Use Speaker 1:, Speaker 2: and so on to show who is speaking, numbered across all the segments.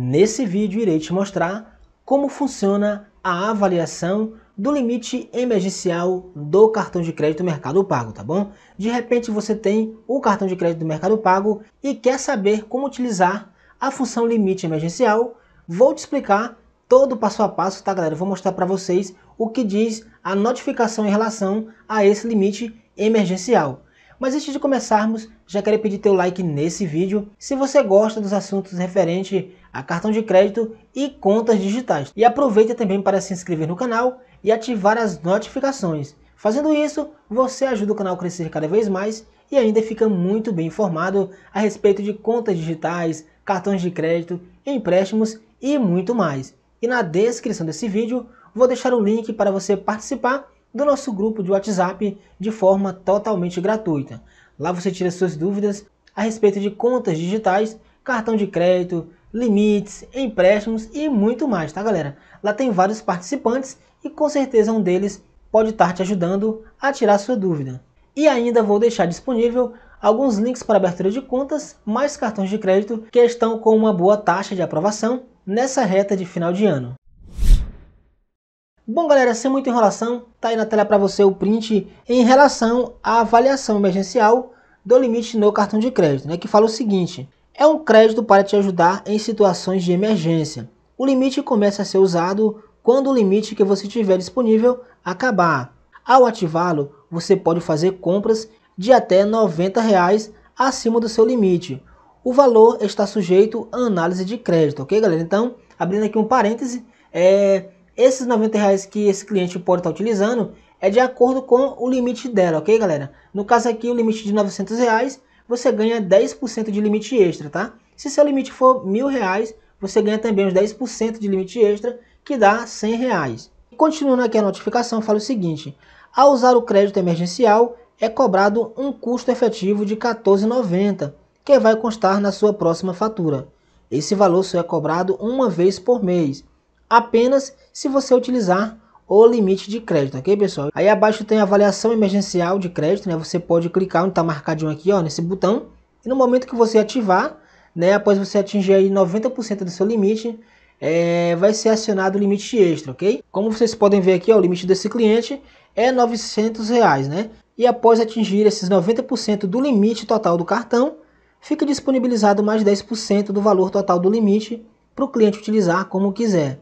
Speaker 1: Nesse vídeo irei te mostrar como funciona a avaliação do limite emergencial do cartão de crédito Mercado Pago, tá bom? De repente você tem o cartão de crédito do Mercado Pago e quer saber como utilizar a função limite emergencial, vou te explicar todo passo a passo, tá galera? vou mostrar para vocês o que diz a notificação em relação a esse limite emergencial. Mas antes de começarmos, já quero pedir teu like nesse vídeo se você gosta dos assuntos referentes a cartão de crédito e contas digitais. E aproveita também para se inscrever no canal e ativar as notificações. Fazendo isso, você ajuda o canal a crescer cada vez mais e ainda fica muito bem informado a respeito de contas digitais, cartões de crédito, empréstimos e muito mais. E na descrição desse vídeo, vou deixar o link para você participar do nosso grupo de WhatsApp de forma totalmente gratuita. Lá você tira suas dúvidas a respeito de contas digitais, cartão de crédito, limites, empréstimos e muito mais, tá galera? Lá tem vários participantes e com certeza um deles pode estar te ajudando a tirar sua dúvida. E ainda vou deixar disponível alguns links para abertura de contas, mais cartões de crédito que estão com uma boa taxa de aprovação nessa reta de final de ano. Bom, galera, sem muita enrolação, tá aí na tela para você o print em relação à avaliação emergencial do limite no cartão de crédito, né, que fala o seguinte: é um crédito para te ajudar em situações de emergência. O limite começa a ser usado quando o limite que você tiver disponível acabar. Ao ativá-lo, você pode fazer compras de até R$ 90 reais acima do seu limite. O valor está sujeito a análise de crédito, ok, galera? Então, abrindo aqui um parêntese, é esses 90 reais que esse cliente pode estar tá utilizando é de acordo com o limite dela, ok, galera? No caso aqui, o limite de 900 reais, você ganha 10% de limite extra, tá? Se seu limite for mil reais, você ganha também os 10% de limite extra, que dá 100 reais. Continuando aqui a notificação, fala o seguinte, ao usar o crédito emergencial, é cobrado um custo efetivo de 14,90, que vai constar na sua próxima fatura. Esse valor só é cobrado uma vez por mês, apenas se você utilizar o limite de crédito, ok pessoal? Aí abaixo tem avaliação emergencial de crédito, né? Você pode clicar onde está marcadinho aqui, ó, nesse botão. E no momento que você ativar, né, após você atingir aí 90% do seu limite, é, vai ser acionado o limite extra, ok? Como vocês podem ver aqui, ó, o limite desse cliente é 900 reais, né? E após atingir esses 90% do limite total do cartão, fica disponibilizado mais 10% do valor total do limite para o cliente utilizar como quiser.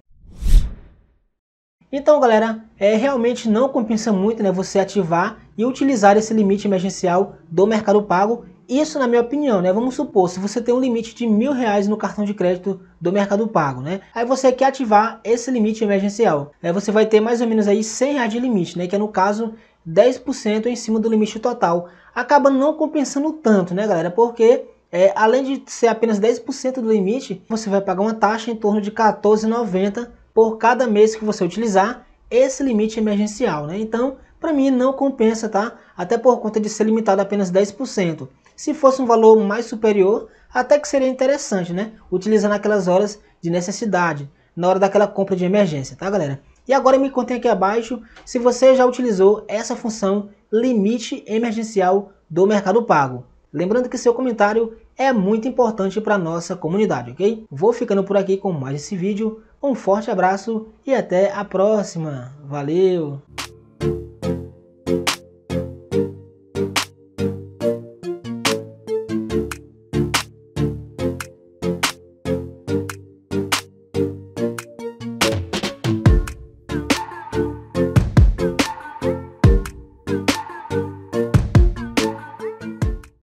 Speaker 1: Então, galera, é, realmente não compensa muito né, você ativar e utilizar esse limite emergencial do Mercado Pago. Isso, na minha opinião, né? Vamos supor, se você tem um limite de mil reais no cartão de crédito do Mercado Pago, né? Aí você quer ativar esse limite emergencial. Aí é, você vai ter mais ou menos aí 100 reais de limite, né? Que é, no caso, 10% em cima do limite total. Acaba não compensando tanto, né, galera? Porque é, além de ser apenas 10% do limite, você vai pagar uma taxa em torno de R$14,90 por cada mês que você utilizar esse limite emergencial, né? Então, para mim não compensa, tá? Até por conta de ser limitado a apenas 10%. Se fosse um valor mais superior, até que seria interessante, né? Utilizando aquelas horas de necessidade, na hora daquela compra de emergência, tá, galera? E agora me contem aqui abaixo se você já utilizou essa função limite emergencial do Mercado Pago. Lembrando que seu comentário é muito importante para a nossa comunidade, ok? Vou ficando por aqui com mais esse vídeo. Um forte abraço e até a próxima. Valeu!